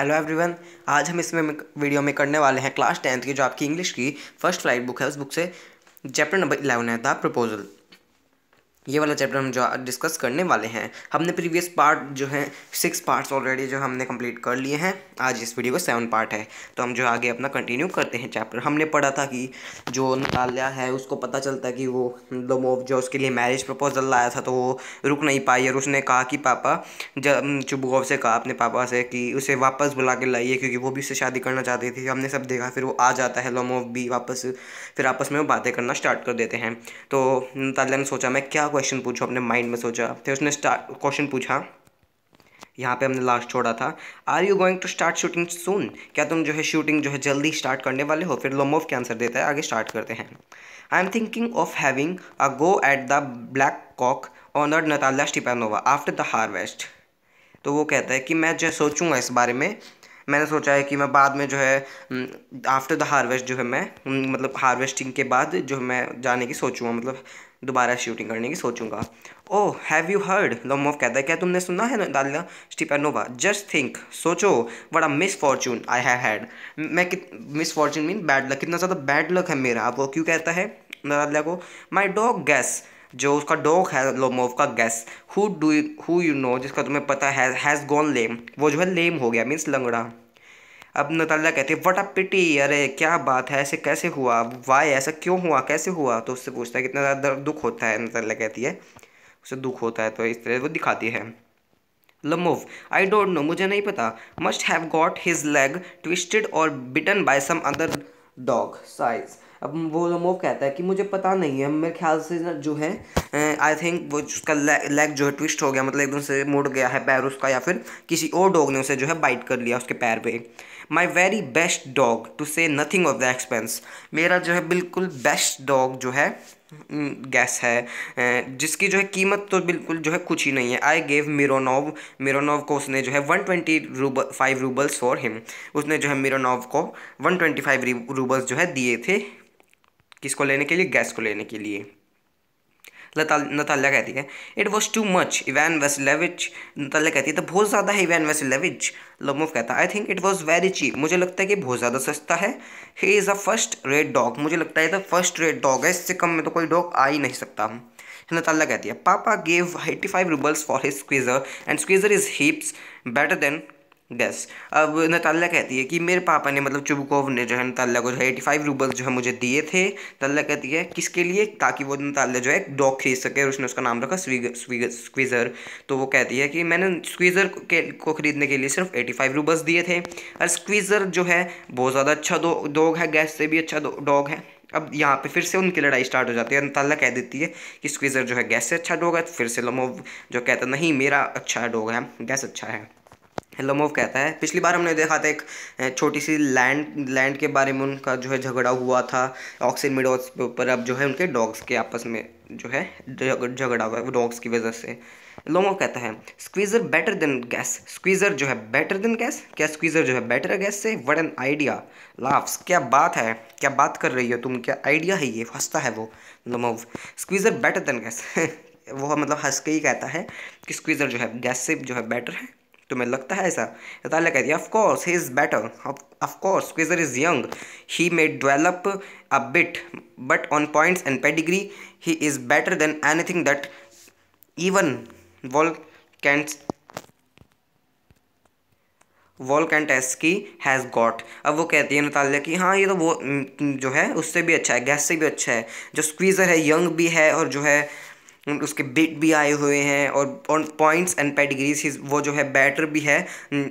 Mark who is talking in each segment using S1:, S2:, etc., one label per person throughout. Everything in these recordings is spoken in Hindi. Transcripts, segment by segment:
S1: हेलो एवरीवन आज हम इसमें वीडियो में करने वाले हैं क्लास टेंथ की जो आपकी इंग्लिश की फर्स्ट फ्लाइट बुक है उस बुक से चैप्टर नंबर इलेवन है द प्रपोजल ये वाला चैप्टर हम जो डिस्कस करने वाले हैं हमने प्रीवियस पार्ट जो है सिक्स पार्ट्स ऑलरेडी जो हमने कंप्लीट कर लिए हैं आज इस वीडियो का सेवन पार्ट है तो हम जो आगे अपना कंटिन्यू करते हैं चैप्टर हमने पढ़ा था कि जो नाल्या है उसको पता चलता कि वो लोमोव मतलब जो उसके लिए मैरिज प्रपोजल लाया था तो वो रुक नहीं पाई और उसने कहा कि पापा जब चुबुगोव से कहा अपने पापा से कि उसे वापस बुला के लाइए क्योंकि वो भी उससे शादी करना चाहती थी हमने सब देखा फिर वो आ जाता है लोमोव भी वापस फिर आपस में वो बातें करना स्टार्ट कर देते हैं तो नाल्या ने सोचा मैं क्या क्वेश्चन पूछो अपने माइंड में सोचा फिर उसने स्टार्ट क्वेश्चन पूछा यहाँ पे हमने लास्ट छोड़ा था are you going to start shooting soon क्या तुम जो है शूटिंग जो है जल्दी स्टार्ट करने वाले हो फिर लोमोव के आंसर देता है आगे स्टार्ट करते हैं I am thinking of having a go at the black cock honour Natalya Stepanovna after the harvest तो वो कहता है कि मैं जो सोचूंगा इस बारे में मैंने सोचा है कि मैं बाद में जो है आफ्टर द हार्वेस्ट जो है मैं हम्म, मतलब हार्वेस्टिंग के बाद जो मैं जाने की सोचूंगा मतलब दोबारा शूटिंग करने की सोचूंगा oh have you heard Lomov कहता है क्या तुमने सुना है दालिया स्टिपेनोवा जस्ट थिंक सोचो बड़ा misfortune I have had मैं कित misfortune mean bad luck कितना ज़्यादा बैड लक है मेरा आपको वो क्यों कहता है दालिया को माई डॉग गैस जो उसका डॉग है लोमोव का Guess who do who you know जिसका तुम्हें पता है हैज़ गॉन लेम वो जो है लेम हो गया मीन्स लंगड़ा अब नताला कहती है वट अ पिटी अरे क्या बात है ऐसे कैसे हुआ वाई ऐसा क्यों हुआ कैसे हुआ तो उससे पूछता है कितना ज़्यादा दुख होता है नताला कहती है उसे दुख होता है तो इस तरह वो दिखाती है लमोव आई डोंट नो मुझे नहीं पता must have got his leg twisted or bitten by some other dog sighs अब वो रमोव कहता है कि मुझे पता नहीं है मेरे ख्याल से जो है आई थिंक वो उसका लेग जो है ट्विस्ट हो गया मतलब एकदम से मुड़ गया है पैर उसका या फिर किसी और डॉग ने उसे जो है बाइट कर लिया उसके पैर पे my very best dog to say nothing of the expense मेरा जो है बिल्कुल बेस्ट डॉग जो है गैस है जिसकी जो है कीमत तो बिल्कुल जो है कुछ ही नहीं है आई गेव मिरोनोव मिरोनोव को उसने जो है one twenty five roubles for him उसने जो है मिरोनोव को वन ट्वेंटी फाइव रूबल्स जो है दिए थे किसको लेने के लिए गैस को लेने के लिए नताल्या कहती है it was too much Ivan Vassilevitch Natalya कहती है तो बहुत ज़्यादा है इवैन वेसलेविच लमोफ कहता है I think it was very cheap मुझे लगता है कि बहुत ज़्यादा सस्ता है he is a first rate dog मुझे लगता है तो फर्स्ट रेड डॉग है इससे कम में तो कोई डॉग आ ही नहीं सकता हूँ नताल्या कहती है papa gave eighty five roubles for his Squeezer and Squeezer is heaps better than Guess अब नताल्ला कहती है कि मेरे पापा ने मतलब चुबकोव ने जो है नताल्ला को जो है एटी फाइव रूबल्स जो है मुझे दिए थे तल्ला कहती है किसके लिए ताकि वो नताल्ला जो है डॉग खरीद सके और उसने उसका नाम रखा स्वीग, स्वीग, स्क्वीज़र तो वो कहती है कि मैंने स्क्वीज़र के को ख़रीदने के लिए सिर्फ एटी फाइव रूबल्स दिए थे और स्क्वीज़र जो है बहुत ज़्यादा अच्छा दो डॉग है गैस से भी अच्छा डॉग है अब यहाँ पे फिर से उनकी लड़ाई स्टार्ट हो जाती है नताल्ला कह देती है कि स्क्वीज़र जो है गैस से अच्छा डॉग है फिर से लमोव जो कहता नहीं मेरा अच्छा डॉग है गैस अच्छा है लोमोव कहता है पिछली बार हमने देखा था एक छोटी सी लैंड लैंड के बारे में उनका जो है झगड़ा हुआ था ऑक्सीजन मिडोस के ऊपर अब जो है उनके डॉग्स के आपस में जो है झगड़ा हुआ है डॉग्स की वजह से लोमो कहता है Squeezer better than Guess Squeezer जो है बेटर देन गैस क्या स्क्वीज़र जो है बेटर है गैस से वट एन आइडिया लाफ्स क्या बात है क्या बात कर रही हो तुम क्या आइडिया है ये हंसता है वो Lomov Squeezer better than Guess वो मतलब हंस के ही कहता है कि स्क्वीज़र जो है गैस से जो है बेटर है तुम्हें लगता है ऐसा रतालिया कहती है of course he is better of course Squeezer is young he may develop a bit but on points and pedigree he is better than anything that even Volchanetsky की हैज़ गॉट अब वो कहती है नतालिया कि हाँ ये तो वो जो है उससे भी अच्छा है गैस से भी अच्छा है जो स्क्वीज़र है यंग भी है और जो है उसके बिट भी आए हुए हैं और ऑन पॉइंट्स एंड पेडिग्रीज वो जो है बैटर भी है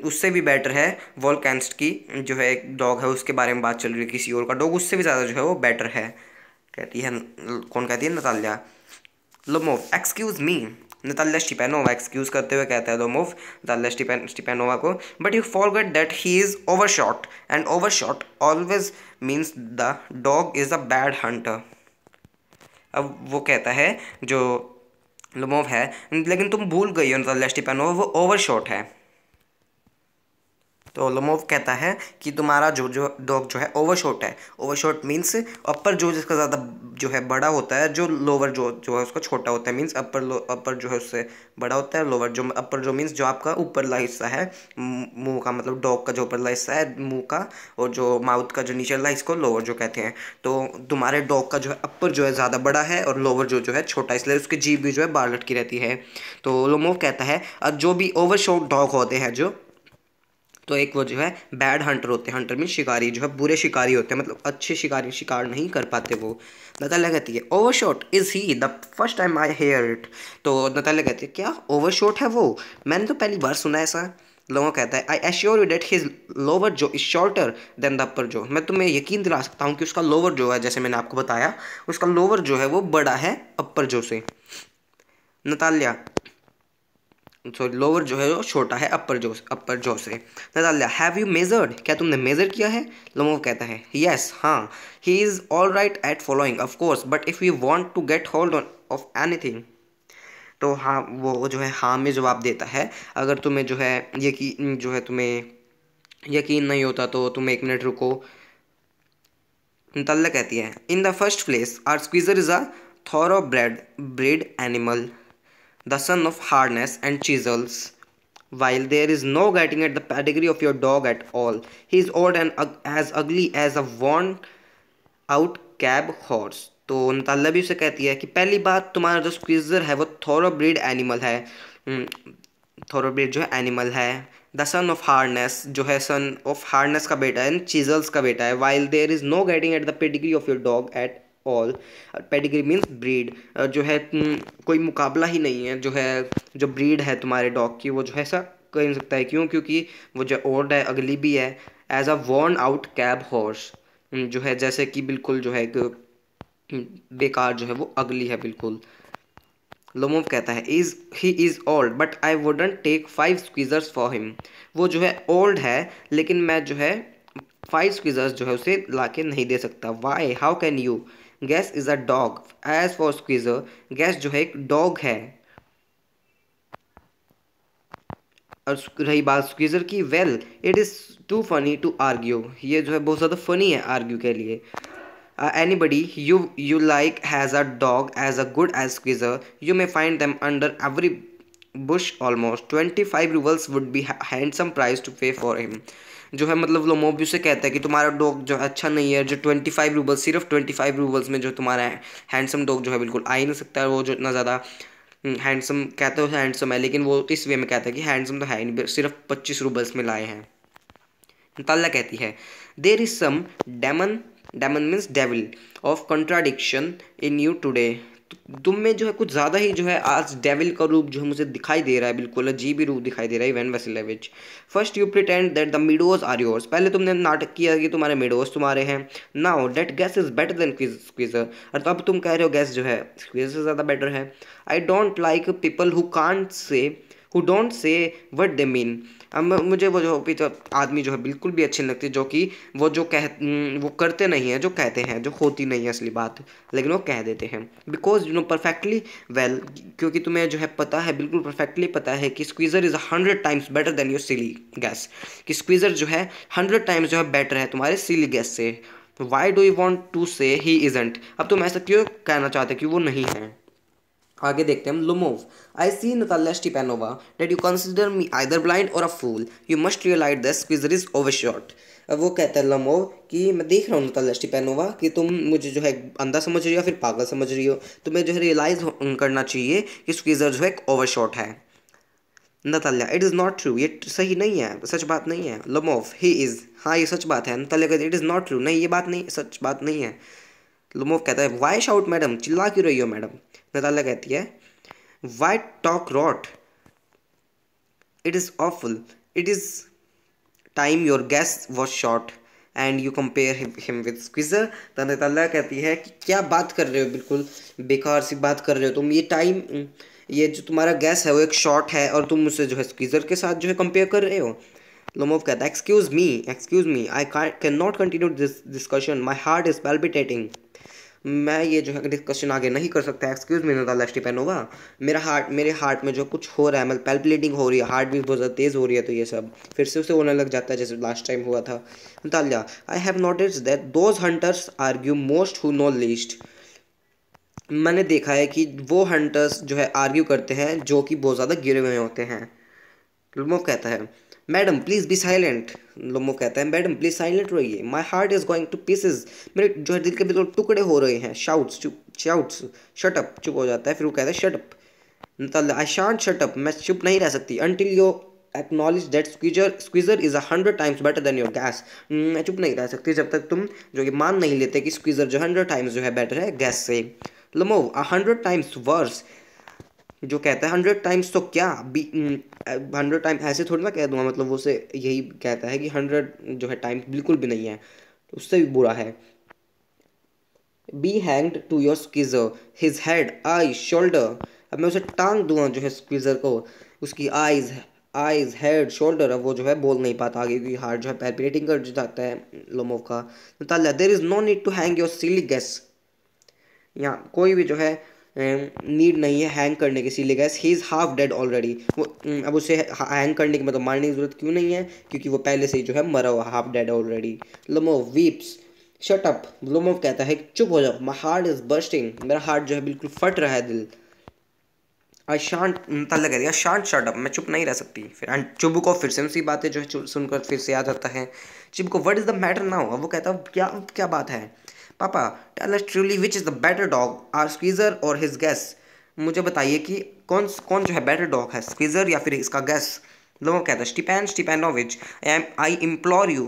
S1: उससे भी बेटर है वॉलकैंस्ट की जो है एक डॉग है उसके बारे में बात चल रही है किसी और का डॉग उससे भी ज़्यादा जो है वो बेटर है कहती है कौन कहती है Natalya Lomov excuse me Natalya Stepanovna excuse करते हुए कहता है लोमोव नताल्या स्टिपेन स्टिपेनोवा को but you forget that he is overshot and overshot always means the dog is a bad hunter अब वो कहता है जो लमोव है लेकिन तुम भूल गई हो नताल मतलब स्टिपेनोव वो ओवर शॉट है तो लोमोव कहता है कि तुम्हारा जो जो डॉग जो है ओवरशॉट है ओवरशॉट मीन्स अपर जो जिसका ज़्यादा जो है बड़ा होता है जो लोअर जो जो है उसका छोटा होता है मीन्स अपर लो अपर जो है उससे बड़ा होता है लोअर जो अपर जो मीन्स जो आपका ऊपर ला हिस्सा है मुंह का मतलब डॉग का जो ऊपरला हिस्सा है मुंह का और जो माउथ का जो नीचे ला इसको लोअर जो कहते हैं तो तुम्हारे डॉग का जो है अपर जो है ज़्यादा बड़ा है और लोअर जो जो है छोटा इसलिए उसकी जीभ भी जो है बाल लटकी रहती है तो लोमोव कहता है जो भी ओवर शॉट डॉग होते हैं जो तो एक वो जो है बैड हंटर होते हैं हंटर मीन शिकारी जो है बुरे शिकारी होते हैं मतलब अच्छे शिकारी शिकार नहीं कर पाते वो नतालिया कहती है overshot is he the first time I hear it तो नतालिया कहती है क्या ओवर शॉट है वो मैंने तो पहली बार सुना ऐसा लोगों कहता है I assure you that his lower jaw is shorter than the upper jaw मैं तुम्हें यकीन दिला सकता हूँ कि उसका लोअर जो है जैसे मैंने आपको बताया उसका लोअर जो है वो बड़ा है अपर जो से नतालिया सॉरी लोअर जो है वो छोटा है अपर जो अपर जो से नजाल्या हैव यू मेजर्ड क्या तुमने मेज़र किया है लमोव कहता है येस हाँ he is all right at following of course but if you want to get hold on of anything तो हाँ वो जो है हाँ में जवाब देता है अगर तुम्हें जो है यकीन जो है तुम्हें यकीन नहीं होता तो तुम एक मिनट रुको मुतल कहती है in the first place our Squeezer is a thoroughbred bred animal the son of harness and chisels. While there is no getting at the pedigree of your dog at all, he is old and uh, as ugly as a worn out cab horse तो नताल्ला भी उसे कहती है कि पहली बात तुम्हारा जो स्क्विजर है वो थोरो ब्रीड एनिमल है थोरो हम्म, ब्रीड जो है एनिमल है द सन ऑफ हार्डनेस जो है सन ऑफ हार्डनेस का बेटा है चीजल्स का बेटा है while there is no getting at the pedigree of your dog at all pedigree means breed जो है कोई मुकाबला ही नहीं है जो है जो ब्रीड है तुम्हारे डॉग की वो जो है ऐसा कर सकता है क्यों क्योंकि वो जो ओल्ड है अगली भी है as a worn out cab horse जो है जैसे कि बिल्कुल जो है बेकार जो है वो अगली है बिल्कुल लोमोव कहता है is he is old but I wouldn't take five Squeezers for him वो जो है ओल्ड है लेकिन मैं जो है फाइव स्क्वीज़र्स जो है उसे ला के नहीं दे सकता why how can you Guess is a dog as for Squeezer Guess जो है एक डॉग है और रही बात स्क्वीज़र की well it is too funny to argue ये जो है बहुत ज़्यादा फनी है आर्ग्यू के लिए anybody you you like has a dog as a good as Squeezer you may find them under every bush almost twenty five roubles would be handsome price to pay for him जो है मतलब लोमोबियो उसे कहता है कि तुम्हारा डॉग जो है अच्छा नहीं है जो ट्वेंटी फाइव रूबल्स सिर्फ ट्वेंटी फाइव रूबल्स में जो तुम्हारा हैंडसम डॉग जो है बिल्कुल आ ही नहीं सकता है वो जो इतना ज़्यादा हैंडसम हम्म, कहते हैं हैंडसम है लेकिन वो इस वे में कहता है कि हैंडसम तो है नहीं सिर्फ पच्चीस रूबल्स में लाए हैं नताला कहती है there is some demon demon means devil of contradiction in you today तुम में जो है कुछ ज़्यादा ही जो है आज डेविल का रूप जो है मुझे दिखाई दे रहा है बिल्कुल अजीब ही रूप दिखाई दे रहा है Ivan Vassilevitch first you pretend that the meadows are yours पहले तुमने नाटक किया कि तुम्हारे मिडोज तुम्हारे हैं now that Guess is better than Squeezer और तब तुम कह रहे हो गैस जो है स्क्वीजर से ज़्यादा बेटर है I don't like people who can't say who don't say what they mean अब मुझे वो जो भी तो आदमी जो है बिल्कुल भी अच्छी नहीं लगते जो कि वो जो कह वो करते नहीं हैं जो कहते हैं जो होती नहीं है असली बात लेकिन वो कह देते हैं because you know perfectly well क्योंकि तुम्हें जो है पता है बिल्कुल परफेक्टली पता है कि Squeezer is hundred times better than your silly Guess कि स्क्वीज़र जो है हंड्रेड टाइम्स जो है बेटर है तुम्हारे सिली गैस से why do you want to say he isn't अब तुम ऐसा क्यों कहना चाहते कि वो नहीं है आगे देखते हैं हम Lomov I see Natalya Stepanovna that you consider me either blind or a fool you must realise this Squeezer is overshot वो कहता है लमोव कि मैं देख रहा हूँ नताल्या स्टीपेनोवा कि तुम मुझे जो है अंधा समझ रही हो या फिर पागल समझ रही हो तुम्हें जो है रियलाइज करना चाहिए कि स्क्विजर जो है ओवर शॉर्ट है Natalya it is not true ये सही नहीं है सच बात नहीं है लमोव ही इज़ हाँ ये सच बात है नताल्या कहते इट इज़ नॉट ट्रू नहीं ये बात नहीं सच बात नहीं है लमोव कहता है वाई शाउट मैडम चिल्ला क्यों रही हो मैडम नदाला कहती है why talk rot it is awful it is time your Guess was short and you compare him with Squeezer तो कहती है कि क्या बात कर रहे हो बिल्कुल बेकार सी बात कर रहे हो तुम ये टाइम ये जो तुम्हारा गैस है वो एक शॉर्ट है और तुम उसे जो है स्क्वीज़र के साथ जो है कंपेयर कर रहे हो लोमोव कहता है excuse me excuse me I can not continue this discussion my heart is palpitating मैं ये जो है डिस्कशन आगे नहीं कर सकता एक्सक्यूज़ मी नदाला स्टिपेनोवा मेरा हार्ट मेरे हार्ट में जो कुछ हो रहा है मतलब पेल्पलेटिंग हो रही है हार्ट भी बहुत ज़्यादा तेज़ हो रही है तो ये सब फिर से उसे होने लग जाता है जैसे लास्ट टाइम हुआ था Natalya I have notice that those hunters argue most who know least मैंने देखा है कि वो हंटर्स जो है आर्ग्यू करते हैं जो कि बहुत ज़्यादा गिरे हुए होते हैं कहता है madam please be silent Lomov कहता है मैडम प्लीज़ साइलेंट रहिए my heart is going to pieces मेरे जो है दिल के बिल्कुल टुकड़े हो रहे हैं शाउट्स चुप शाउट्स शटअप चुप हो जाता है फिर वो कहता है shut up I shan't shut up मैं चुप नहीं रह सकती until you acknowledge that Squeezer Squeezer is a hundred times better than your Guess मैं चुप नहीं रह सकती जब तक तुम जो कि मान नहीं लेते कि स्क्वीजर जो हंड्रेड टाइम्स जो है बेटर है गैस से Lomov a hundred times worse जो कहता है हंड्रेड टाइम्स तो क्या हंड्रेड टाइम ऐसे थोड़ी ना कह दूँगा मतलब वो से यही कहता है कि हंड्रेड जो है टाइम बिल्कुल भी नहीं है तो उससे भी बुरा है be hanged to your Squeezer his head I shoulder अब मैं उसे टांग दूंगा जो है स्क्वीजर को उसकी आईज आईज हेड शोल्डर अब वो जो है बोल नहीं पाता आगे क्योंकि हार्ट जो है पैल्पिनेटिंग कर जाता है लोमोव का there is no need to hang your silly Guess या कोई भी जो है नीड um, नहीं है हैंग करने के इसीलिए गैस ही इज़ हाफ डेड ऑलरेडी वो um, अब उसे हैंग करने की मतलब मारने की ज़रूरत क्यों नहीं है क्योंकि वो पहले से ही जो है मरा हुआ half dead already Lomov weeps shut up Lomov कहता है चुप हो जाओ माई हार्ट इज़ बर्स्टिंग मेरा हार्ट जो है बिल्कुल फट रहा है दिल शांत तल्ला कह अशांत शट अप मैं चुप नहीं रह सकती फिर एंड चुबू को फिर से उसी बातें जो है सुनकर फिर से याद आता है चिब को what is the matter now वो कहता है क्या क्या बात है पापा tell us truly which is the better dog or Squeezer और हिज गैस मुझे बताइए कि कौन कौन जो है बेटर डॉग है स्क्वीज़र या फिर इसका गैस लोगों कहते हैं Stepan Stepanovich I am I implore you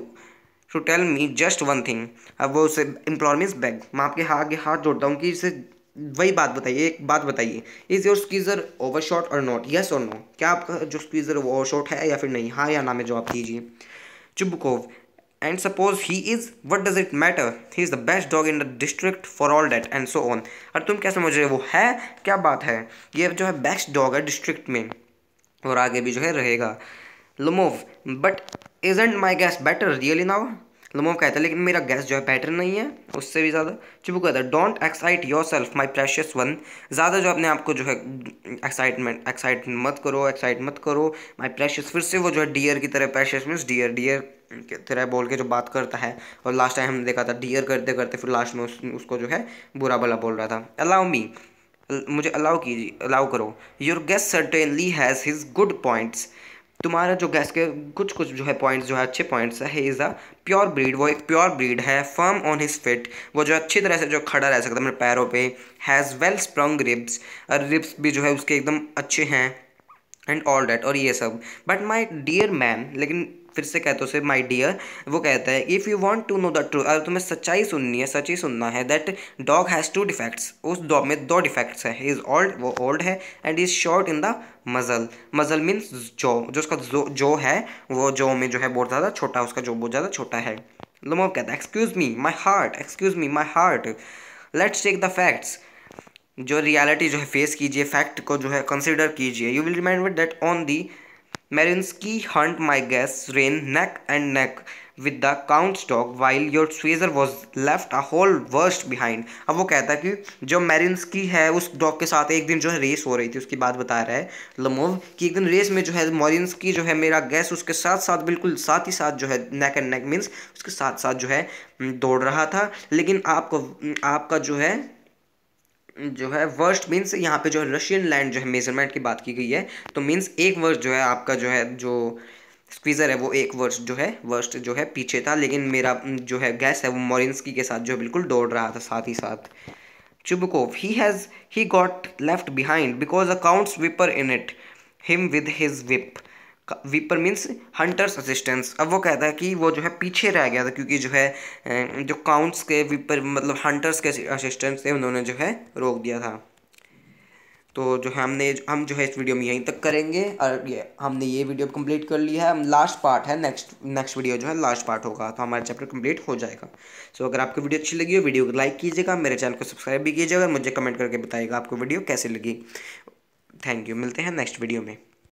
S1: to tell me just one thing अब वो उसे इम्प्लोर मीन्स बैग मैं आपके आगे हाथ जोड़ता हूँ कि इसे वही बात बताइए एक बात बताइए is your Squeezer overshot or not yes or no क्या आपका जो स्क्वीज़र वो ओवर शॉट है या फिर नहीं हाँ या ना में जवाब दीजिए Chubukov and suppose he is what does it matter he is the best dog in the district for all that and so on और तुम क्या समझ रहे हो वो है क्या बात है ये जो है बेस्ट डॉग है डिस्ट्रिक्ट में और आगे भी जो है रहेगा Lomov but isn't my Guess better really now Lomov कहता है लेकिन मेरा गैस जो है बेटर नहीं है उससे भी ज़्यादा चुप कहता है don't excite yourself my precious one ज़्यादा जो अपने आप को जो है एक्साइटमेंट एक्साइट मत करो एक्साइट मत करो माई प्रेशियस फिर से वो जो है डियर की तरह प्रेशियस मीन्स डियर डियर तेरा बोल के जो बात करता है और लास्ट टाइम हमने देखा था डियर करते करते फिर लास्ट में उस, उसको जो है बुरा भला बोल रहा था अलाउ मी मुझे अलाउ कीजिए अलाउ करो your Guess certainly has his good points तुम्हारा जो गैस के कुछ कुछ जो है पॉइंट्स जो है अच्छे पॉइंट्स है इज़ अ प्योर ब्रीड वो एक प्योर ब्रीड है फर्म ऑन हिज फिट वो जो अच्छी तरह से जो खड़ा रह सकता है अपने पैरों पे हैज़ वेल स्प्रंग रिब्स और रिब्स भी जो है उसके एकदम अच्छे हैं एंड ऑल डैट और ये सब बट माई डियर मैन लेकिन फिर से कहते उसे माई डियर वो कहता है if you want to know the truth अगर तुम्हें सच्चाई सुननी है सच ही सुनना है that dog has two defects उस डॉग में दो डिफेक्ट्स हैं इज़ ओल्ड वो ओल्ड है and is short in the muzzle muzzle means जो जो उसका जो जो है वो जो में जो है बहुत ज़्यादा छोटा उसका जो बहुत ज़्यादा छोटा है लोमो कहता है excuse me my heart excuse me my heart let's take the facts जो रियलिटी जो है फेस कीजिए फैक्ट को जो है कंसिडर कीजिए you will remind that on the Marinsky hunt my guests ran neck and neck with the Count's dog while your Squeezer was left a whole verst behind अब वो कहता है कि जो मेरिनस्की की है उस डॉग के साथ एक दिन जो है रेस हो रही थी उसकी बात बता रहा है लमोव कि एक दिन रेस में जो है मॉरिन्स की जो है मेरा गैस उसके साथ साथ बिल्कुल साथ ही साथ जो है नेक एंड नेक मीन्स उसके साथ साथ जो है दौड़ रहा था लेकिन आपको आपका जो है जो है वर्स्ट मीन्स यहाँ पे जो है रशियन लैंड जो है मेजरमेंट की बात की गई है तो मीन्स एक वर्ष जो है आपका जो है जो स्क्वीज़र है वो एक वर्ष जो है वर्स्ट जो है पीछे था लेकिन मेरा जो है गैस है वो मोरिंसकी के साथ जो बिल्कुल दौड़ रहा था साथ ही साथ Chubukov he has he got left behind because Count's whipper sweeper in it him with his whip whipper means hunters assistants अब वो कहता है कि वो जो है पीछे रह गया था क्योंकि जो है जो काउंट्स के वीपर मतलब हंटर्स के असिस्टेंस थे उन्होंने जो है रोक दिया था तो जो है हमने हम जो है इस वीडियो में यहीं तक करेंगे और ये हमने ये वीडियो कंप्लीट कर लिया है हम लास्ट पार्ट है नेक्स्ट नेक्स्ट वीडियो जो है लास्ट पार्ट होगा तो हमारा चैप्टर कंप्लीट हो जाएगा सो so, अगर आपको वीडियो अच्छी लगी हो वीडियो को लाइक कीजिएगा मेरे चैनल को सब्सक्राइब भी कीजिएगा और मुझे कमेंट करके बताइएगा आपको वीडियो कैसी लगी थैंक यू मिलते हैं नेक्स्ट वीडियो में